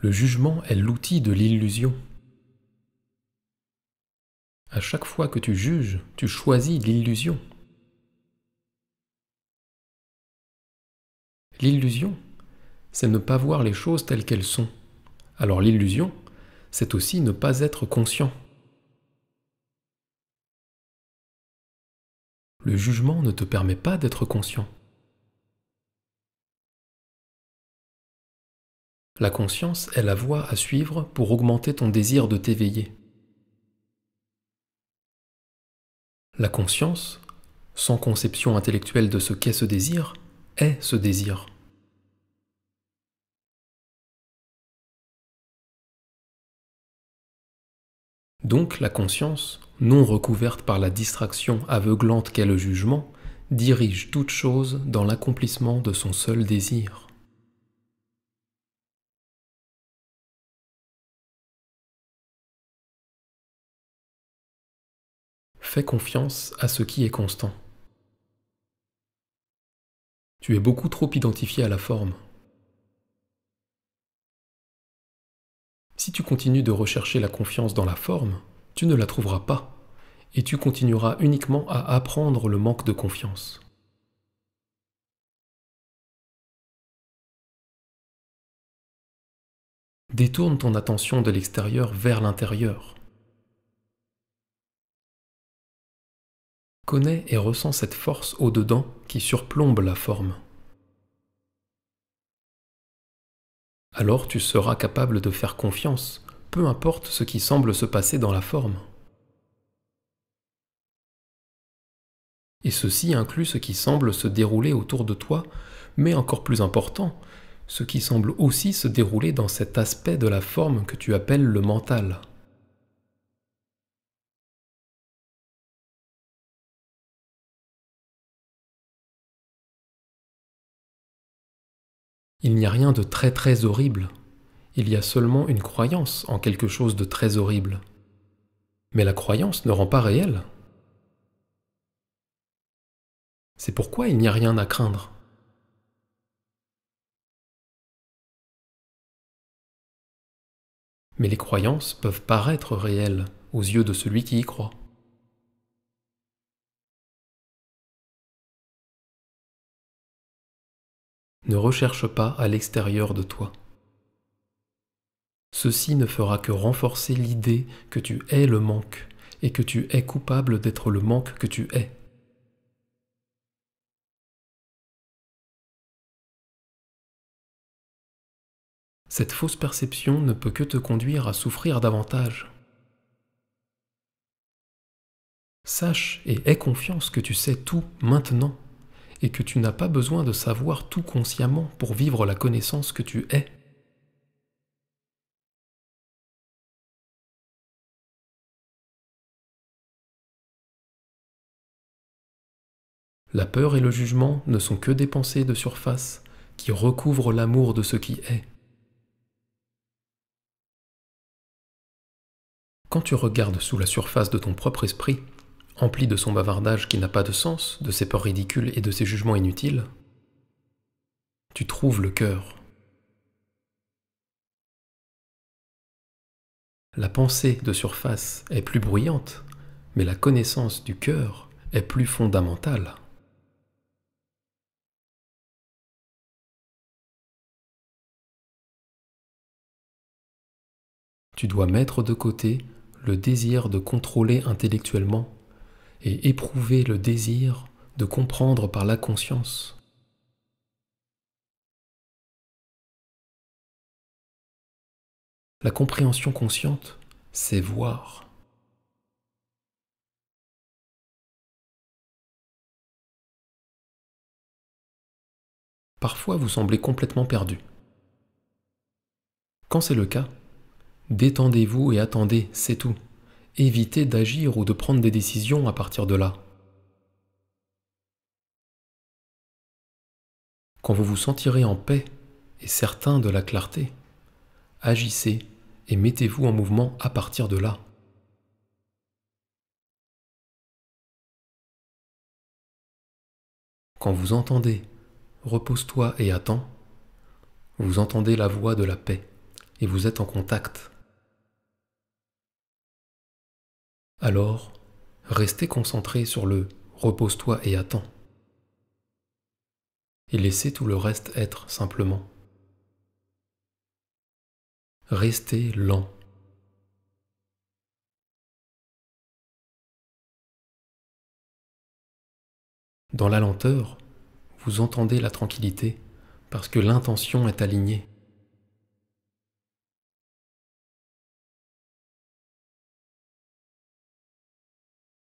Le jugement est l'outil de l'illusion. À chaque fois que tu juges, tu choisis l'illusion. L'illusion, c'est ne pas voir les choses telles qu'elles sont. Alors l'illusion, c'est aussi ne pas être conscient. Le jugement ne te permet pas d'être conscient. La conscience est la voie à suivre pour augmenter ton désir de t'éveiller. La conscience, sans conception intellectuelle de ce qu'est ce désir, est ce désir. Donc la conscience, non recouverte par la distraction aveuglante qu'est le jugement, dirige toute chose dans l'accomplissement de son seul désir. Fais confiance à ce qui est constant. Tu es beaucoup trop identifié à la forme. Si tu continues de rechercher la confiance dans la forme, tu ne la trouveras pas, et tu continueras uniquement à apprendre le manque de confiance. Détourne ton attention de l'extérieur vers l'intérieur. Connais et ressent cette force au-dedans qui surplombe la forme. Alors tu seras capable de faire confiance, peu importe ce qui semble se passer dans la forme. Et ceci inclut ce qui semble se dérouler autour de toi, mais encore plus important, ce qui semble aussi se dérouler dans cet aspect de la forme que tu appelles le mental. Il n'y a rien de très très horrible, il y a seulement une croyance en quelque chose de très horrible. Mais la croyance ne rend pas réel. C'est pourquoi il n'y a rien à craindre. Mais les croyances peuvent paraître réelles aux yeux de celui qui y croit. Ne recherche pas à l'extérieur de toi. Ceci ne fera que renforcer l'idée que tu es le manque et que tu es coupable d'être le manque que tu es. Cette fausse perception ne peut que te conduire à souffrir davantage. Sache et aie confiance que tu sais tout maintenant et que tu n'as pas besoin de savoir tout consciemment pour vivre la connaissance que tu es. La peur et le jugement ne sont que des pensées de surface qui recouvrent l'amour de ce qui est. Quand tu regardes sous la surface de ton propre esprit, empli de son bavardage qui n'a pas de sens, de ses peurs ridicules et de ses jugements inutiles, tu trouves le cœur. La pensée de surface est plus bruyante, mais la connaissance du cœur est plus fondamentale. Tu dois mettre de côté le désir de contrôler intellectuellement et éprouver le désir de comprendre par la conscience. La compréhension consciente, c'est voir. Parfois, vous semblez complètement perdu. Quand c'est le cas, détendez-vous et attendez, c'est tout. Évitez d'agir ou de prendre des décisions à partir de là. Quand vous vous sentirez en paix et certain de la clarté, agissez et mettez-vous en mouvement à partir de là. Quand vous entendez Repose-toi et attends, vous entendez la voix de la paix et vous êtes en contact Alors, restez concentré sur le repose-toi et attends. Et laissez tout le reste être simplement. Restez lent. Dans la lenteur, vous entendez la tranquillité parce que l'intention est alignée.